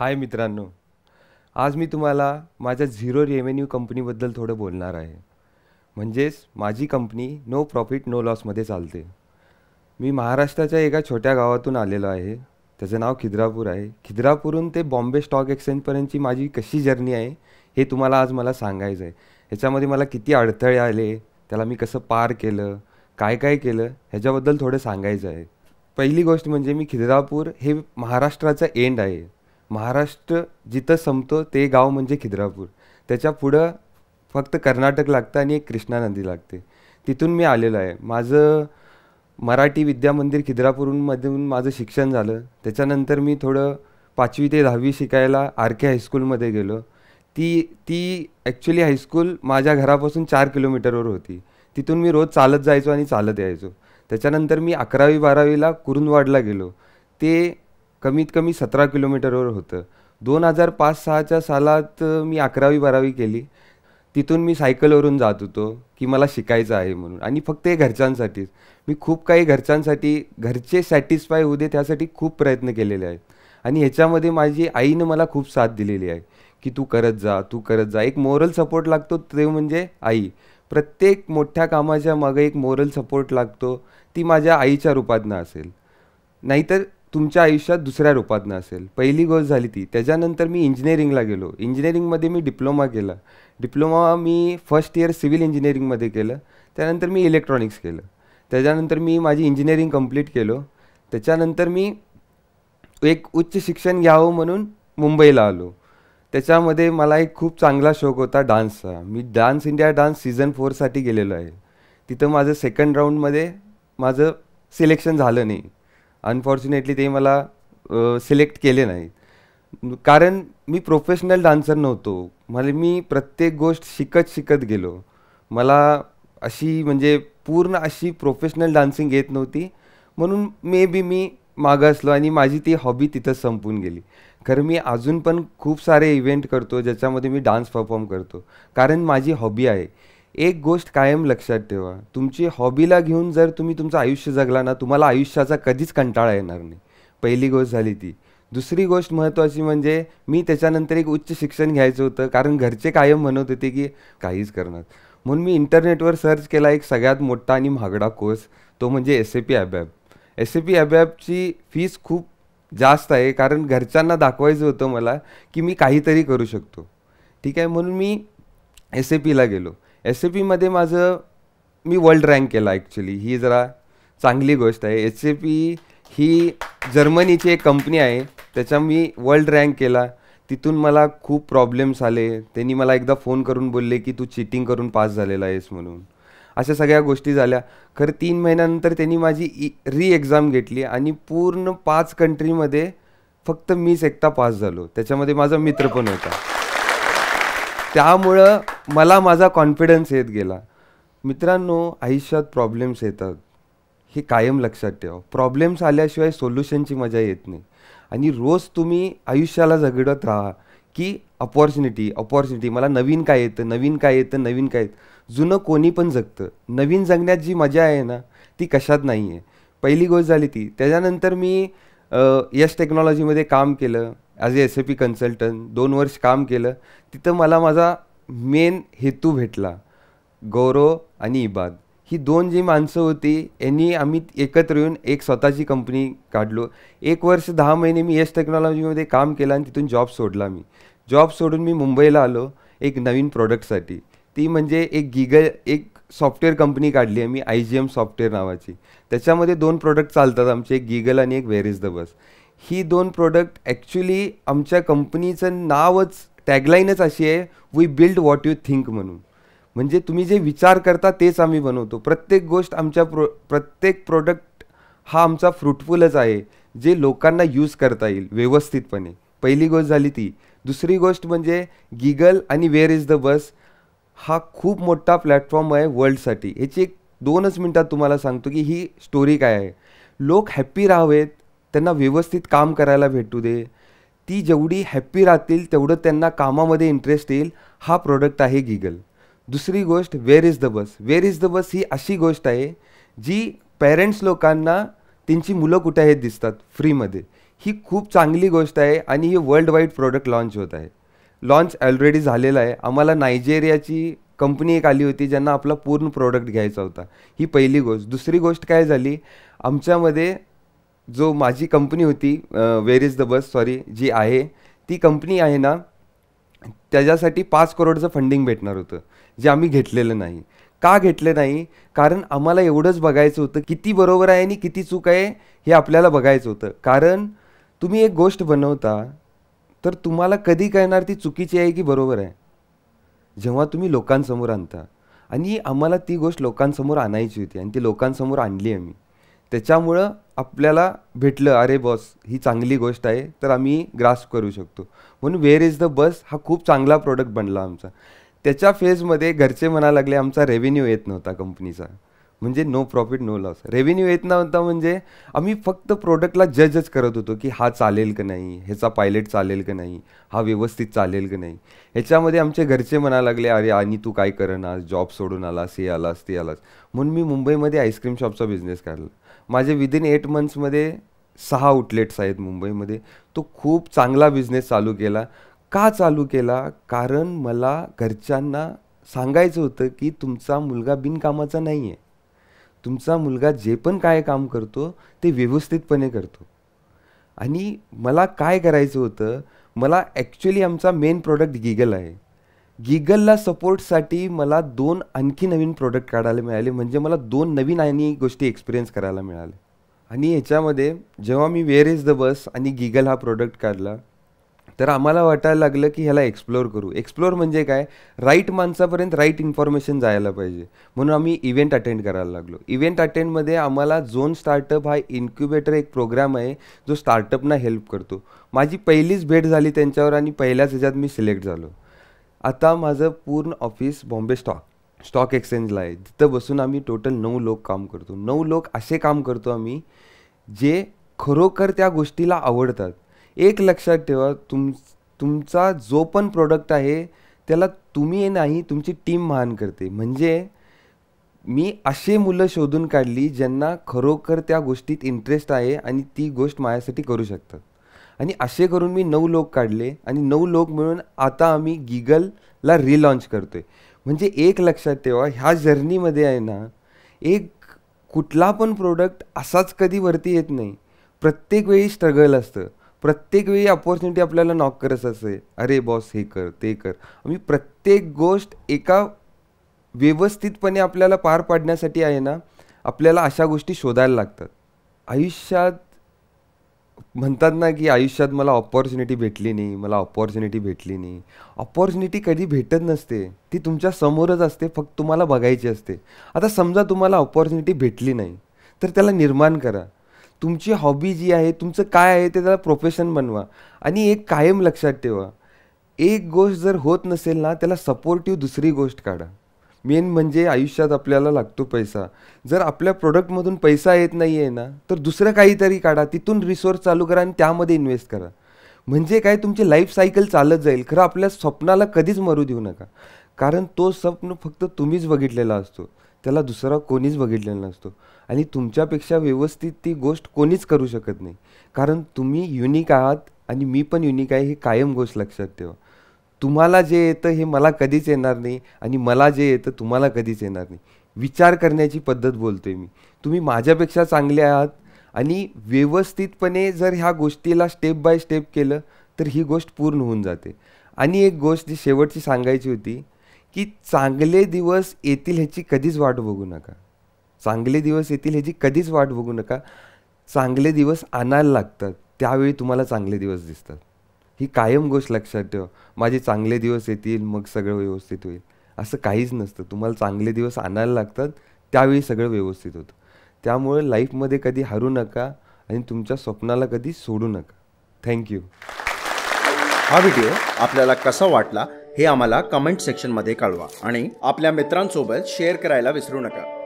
हाय मित्रांनो आज मी तुम्हाला माझ्या झिरो रेव्हेन्यू कंपनीबद्दल थोडं बोलणार आहे म्हणजेच माझी कंपनी नो प्रॉफिट नो लॉसमध्ये चालते मी महाराष्ट्राच्या एका छोट्या गावातून आलेलो आहे त्याचं नाव खिद्रापूर आहे खिद्रापूरहून ते बॉम्बे स्टॉक एक्सचेंजपर्यंतची माझी कशी जर्नी आहे हे तुम्हाला आज मला सांगायचं आहे ह्याच्यामध्ये मला किती अडथळे आले त्याला मी कसं पार केलं काय काय केलं ह्याच्याबद्दल थोडं सांगायचं आहे पहिली गोष्ट म्हणजे मी खिद्रापूर हे महाराष्ट्राचं एंड आहे महाराष्ट्र जिथं संपतो ते गाव म्हणजे खिद्रापूर त्याच्या पुढं फक्त कर्नाटक लागतं आणि एक कृष्णा नदी लागते तिथून मी आलेलो आहे माझं मराठी विद्यामंदिर खिद्रापूरमधून माझं शिक्षण झालं त्याच्यानंतर मी थोडं पाचवी ते दहावी शिकायला आर के हायस्कूलमध्ये गेलो ती ती ॲक्च्युली हायस्कूल माझ्या घरापासून चार किलोमीटरवर होती तिथून मी रोज चालत जायचो आणि चालत यायचो त्याच्यानंतर मी अकरावी बारावीला कुरुंदवाडला गेलो ते कमीत कमी सतरा किलोमीटरवर होतं दोन हजार पाच सहाच्या सालात मी अकरावी बारावी केली तिथून मी सायकलवरून जात होतो की मला शिकायचं आहे म्हणून आणि फक्त हे घरच्यांसाठीच मी खूप काही घरच्यांसाठी घरचे सॅटिस्फाय होऊ दे त्यासाठी खूप प्रयत्न केलेले आहेत आणि ह्याच्यामध्ये माझी आईनं मला खूप साथ दिलेली आहे की तू करत जा तू करत जा एक मोरल सपोर्ट लागतो ते म्हणजे आई प्रत्येक मोठ्या कामाच्या मागे एक मोरल सपोर्ट लागतो ती माझ्या आईच्या रूपातनं असेल नाहीतर तुमच्या आयुष्यात दुसऱ्या रूपातनं असेल पहिली गोष्ट झाली ती त्याच्यानंतर मी इंजिनिअरिंगला गेलो इंजिनिअरिंगमध्ये मी डिप्लोमा केला डिप्लोमा मी फर्स्ट इयर सिव्हिल इंजिनिअरिंगमध्ये केलं त्यानंतर मी इलेक्ट्रॉनिक्स केलं त्याच्यानंतर मी माझी इंजिनिअरिंग कंप्लीट केलो त्याच्यानंतर मी एक उच्च शिक्षण घ्यावं म्हणून मुंबईला आलो त्याच्यामध्ये मला एक खूप चांगला शौक होता डान्सचा मी डान्स इंडिया डान्स सीझन फोरसाठी गेलेलो आहे तिथं माझं सेकंड राऊंडमध्ये माझं सिलेक्शन झालं नाही अनफॉर्च्युनेटली ते मला सिलेक्ट केले नाही कारण मी प्रोफेशनल डान्सर नव्हतो मला मी प्रत्येक गोष्ट शिकत शिकत गेलो मला अशी म्हणजे पूर्ण अशी प्रोफेशनल डान्सिंग येत नव्हती म्हणून मे बी मी मागं असलो आणि माझी ती हॉबी तिथंच संपून गेली खरं मी अजून पण खूप सारे इव्हेंट करतो ज्याच्यामध्ये मी डान्स परफॉर्म करतो कारण माझी हॉबी आहे एक गोष्ट कायम लक्षात ठेवा तुमची हॉबीला घेऊन जर तुम्ही तुमचं आयुष्य जगला ना तुम्हाला आयुष्याचा कधीच कंटाळा येणार नाही पहिली गोष्ट झाली ती दुसरी गोष्ट महत्त्वाची म्हणजे मी त्याच्यानंतर एक उच्च शिक्षण घ्यायचं होतं कारण घरचे कायम म्हणत होते की काहीच करणार म्हणून मी इंटरनेटवर सर्च केला एक सगळ्यात मोठा आणि महागडा कोर्स तो म्हणजे एस ए पी ॲब एस ए पी ॲबॅबची फीज खूप जास्त आहे कारण घरच्यांना दाखवायचं होतं मला की मी काहीतरी करू शकतो ठीक आहे म्हणून मी एस ए पीला गेलो एस ए पीमध्ये माझं मी वर्ल्ड रँक केला ॲक्च्युली ही जरा चांगली गोष्ट आहे एस ए पी ही जर्मनीची एक कंपनी आहे त्याच्या मी वर्ल्ड रँक केला तिथून मला खूप प्रॉब्लेम्स आले त्यांनी मला एकदा फोन करून बोलले की तू चिटिंग करून पास झालेला आहेस म्हणून अशा सगळ्या गोष्टी झाल्या खरं तीन महिन्यानंतर त्यांनी माझी इ री एक्झाम घेतली आणि पूर्ण पाच कंट्रीमध्ये फक्त मीच एकटा पास झालो त्याच्यामध्ये माझा मित्र पण होता त्यामुळं मला माझा कॉन्फिडन्स येत गेला मित्रांनो आयुष्यात प्रॉब्लेम्स येतात हे कायम लक्षात ठेवा प्रॉब्लेम्स आल्याशिवाय सोल्युशनची मजा येत नाही आणि रोज तुम्ही आयुष्याला झगडत राहा की अपॉर्च्युनिटी अपॉर्च्युनिटी मला नवीन काय येतं नवीन काय येतं नवीन काय येतं जुनं कोणी पण जगतं नवीन जगण्यात जी मजा आहे ना ती कशात नाही आहे पहिली गोष्ट झाली ती त्याच्यानंतर मी यश टेक्नॉलॉजीमध्ये काम केलं as a S A P consultant दोन वर्ष काम केलं तिथं मला माझा मेन हेतू भेटला गौरव आणि इबाद ही दोन जी माणसं होती यांनी आम्ही एकत्र येऊन एक स्वतःची कंपनी काढलो एक वर्ष दहा महिने मी यश टेक्नॉलॉजीमध्ये काम केलं आणि तिथून जॉब सोडला मी जॉब सोडून मी मुंबईला आलो एक नवीन प्रॉडक्टसाठी ती म्हणजे एक गिगल एक सॉफ्टवेअर कंपनी काढली आहे मी आय जी एम सॉफ्टवेअर नावाची त्याच्यामध्ये दोन प्रोडक्ट चालतात आमचे एक गिगल आणि एक वेर इज द बस ही दोन प्रोडक्ट ॲक्च्युली आमच्या कंपनीचं नावच टॅगलाईनच अशी आहे we build what you think म्हणून म्हणजे तुम्ही जे विचार करता तेच आम्ही बनवतो प्रत्येक गोष्ट आमच्या प्रो प्रत्येक प्रोडक्ट हा आमचा फ्रुटफुलच आहे जे लोकांना यूज करता येईल व्यवस्थितपणे पहिली गोष्ट झाली ती दुसरी गोष्ट म्हणजे गिगल आणि वेअर इज द बस हा खूप मोठा प्लॅटफॉर्म आहे वर्ल्डसाठी याची एक दोनच मिनटात तुम्हाला सांगतो की ही स्टोरी काय आहे लोक हॅप्पी राहावेत त्यांना व्यवस्थित काम करायला भेटू दे ती जेवढी हॅप्पी राहतील तेवढं त्यांना कामामध्ये इंटरेस्ट येईल हा प्रोडक्ट आहे गिगल दुसरी गोष्ट where is the bus where is the bus ही अशी गोष्ट आहे जी पेरेंट्स लोकांना त्यांची मुलं कुठे आहेत दिसतात फ्रीमध्ये ही खूप चांगली गोष्ट आहे आणि हे वर्ल्ड वाईड प्रोडक्ट लॉन्च होत आहे लॉन्च ऑलरेडी झालेला आहे आम्हाला नायजेरियाची कंपनी एक आली होती ज्यांना आपला पूर्ण प्रोडक्ट घ्यायचा होता ही पहिली गोष्ट दुसरी गोष्ट काय झाली आमच्यामध्ये जो माझी कंपनी होती where is the bus sorry जी आहे ती कंपनी आहे ना त्याच्यासाठी पाच करोडचं फंडिंग भेटणार होतं जे आम्ही घेतलेलं नाही का घेतलं नाही कारण आम्हाला एवढंच बघायचं होतं किती बरोबर आहे आणि किती चूक आहे हे आपल्याला बघायचं होतं कारण तुम्ही एक गोष्ट बनवता तर तुम्हाला कधी कळणार ती चुकीची आहे की बरोबर आहे जेव्हा तुम्ही लोकांसमोर आणता आणि आम्हाला ती गोष्ट लोकांसमोर आणायची होती आणि ती लोकांसमोर आणली आम्ही त्याच्यामुळं आपल्याला भेटलं अरे बॉस ही चांगली गोष्ट आहे तर आम्ही ग्रास करू शकतो म्हणून वेअर इज द बस हा खूप चांगला प्रोडक्ट बनला आमचा त्याच्या फेजमध्ये घरचे म्हणा लागले आमचा रेव्हेन्यू येत नव्हता कंपनीचा म्हणजे no profit no loss revenue येत नव्हता म्हणजे आम्ही फक्त प्रोडक्टला जजच करत होतो की हा चालेल का नाही ह्याचा पायलट चालेल का नाही हा व्यवस्थित चालेल का नाही ह्याच्यामध्ये आमचे घरचे म्हणा लागले अरे आणि तू काय करणार जॉब सोडून आलास हे आलास ते आलास म्हणून मी मुंबईमध्ये आईस्क्रीम शॉपचा बिझनेस काढला माझे विदिन एट मंथ्समध्ये सहा आउटलेट्स आहेत मुंबईमध्ये तो खूप चांगला बिझनेस चालू केला का चालू केला कारण मला घरच्यांना सांगायचं होतं की तुमचा मुलगा बिनकामाचा नाही आहे तुमचा मुलगा जे पण काय काम करतो ते व्यवस्थितपणे करतो आणि मला काय करायचं होतं मला ॲक्च्युली आमचा मेन प्रॉडक्ट गिगल आहे गिगलला सपोर्टसाठी मला दोन आणखी नवीन प्रोडक्ट काढायला मिळाले म्हणजे मला दोन नवीन आणि गोष्टी एक्सपिरियन्स करायला मिळाले आणि याच्यामध्ये जेव्हा मी वेअर इज द बस आणि गिगल हा प्रोडक्ट काढला तर आम्हाला वाटायला लागलं की ह्याला एक्सप्लोअर करू एक्सप्लोअर म्हणजे काय राईट माणसापर्यंत राईट इन्फॉर्मेशन जायला पाहिजे म्हणून आम्ही इव्हेंट अटेंड करायला लागलो इव्हेंट अटेंडमध्ये आम्हाला झोन स्टार्टअप हा इन्क्युबेटर एक प्रोग्राम आहे जो स्टार्टअपना हेल्प करतो माझी पहिलीच भेट झाली त्यांच्यावर आणि पहिल्याच ह्याच्यात मी सिलेक्ट झालो आता माझं पूर्ण ऑफिस बॉम्बे स्टॉक स्टॉक एक्सचेंजला आहे तिथं बसून आम्ही टोटल नऊ लोक काम करतो नऊ लोक असे काम करतो आम्ही जे खरोखर त्या गोष्टीला आवडतात एक लक्षात ठेवा तुम तुमचा जो पण प्रोडक्ट आहे त्याला तुम्ही नाही तुमची टीम महान करते म्हणजे मी असे मुलं शोधून काढली ज्यांना खरोखर त्या गोष्टीत इंटरेस्ट आहे आणि ती गोष्ट माझ्यासाठी करू शकतात आणि असे करून मी नऊ लोक काढले आणि नऊ लोक मिळून आता आम्ही गिगलला रिलॉन्च करतो आहे म्हणजे एक लक्षात ठेवा ह्या जर्नीमध्ये आहे ना एक कुठला पण प्रोडक्ट असाच कधी वरती येत नाही प्रत्येक वेळी स्ट्रगल असतं प्रत्येक वेळी अपॉर्च्युनिटी आपल्याला नॉक करत असते अरे बॉस हे कर ते कर आम्ही प्रत्येक गोष्ट एका व्यवस्थितपणे आपल्याला पार पाडण्यासाठी आहे ना आपल्याला अशा गोष्टी शोधायला लागतात आयुष्यात म्हणतात ना की आयुष्यात मला ऑपॉर्च्युनिटी भेटली नाही मला ऑपॉर्च्युनिटी भेटली नाही ऑपॉर्च्युनिटी कधी भेटत नसते ती तुमच्या समोरच असते फक्त तुम्हाला बघायची असते आता समजा तुम्हाला ऑपॉर्च्युनिटी भेटली नाही तर त्याला निर्माण करा तुमची हॉबी जी आहे तुमचं काय आहे ते त्याला प्रोफेशन बनवा आणि एक कायम लक्षात ठेवा एक गोष्ट जर होत नसेल ना त्याला सपोर्टिव्ह दुसरी गोष्ट काढा मेन म्हणजे आयुष्यात आपल्याला लागतो पैसा जर आपल्या प्रोडक्टमधून पैसा येत नाही आहे ना तर दुसरं काहीतरी काढा तिथून रिसोर्स चालू करा आणि त्यामध्ये इन्व्हेस्ट करा म्हणजे काय तुमची लाईफ सायकल चालत जाईल खरं आपल्या स्वप्नाला कधीच मरू देऊ नका कारण तो स्वप्न फक्त तुम्हीच बघितलेला असतो त्याला दुसरा कोणीच बघितलेला नसतो आणि तुमच्यापेक्षा व्यवस्थित ती गोष्ट कोणीच करू शकत नाही कारण तुम्ही युनिक आहात आणि मी पण युनिक आहे ही कायम गोष्ट लक्षात ठेवा तुम्हाला जे येतं हे मला कधीच येणार नाही आणि मला जे येतं तुम्हाला कधीच येणार नाही विचार करण्याची पद्धत आहे मी तुम्ही माझ्यापेक्षा चांगले आहात आणि व्यवस्थितपणे जर ह्या गोष्टीला स्टेप बाय स्टेप केलं तर ही गोष्ट पूर्ण होऊन जाते आणि एक गोष्ट जी शेवटची सांगायची होती की चांगले दिवस येतील ह्याची कधीच वाट बघू नका चांगले दिवस येतील ह्याची कधीच वाट बघू नका चांगले दिवस आणायला लागतात त्यावेळी तुम्हाला चांगले दिवस दिसतात ही कायम गोष्ट लक्षात ठेवा माझे चांगले दिवस येतील मग सगळं व्यवस्थित होईल असं काहीच नसतं तुम्हाला चांगले दिवस आणायला लागतात त्यावेळी सगळं व्यवस्थित होतं त्यामुळे लाईफमध्ये कधी हरू नका आणि तुमच्या स्वप्नाला कधी सोडू नका थँक्यू हा व्हिडिओ आपल्याला कसा वाटला हे आम्हाला कमेंट सेक्शनमध्ये कळवा आणि आपल्या मित्रांसोबत शेअर करायला विसरू नका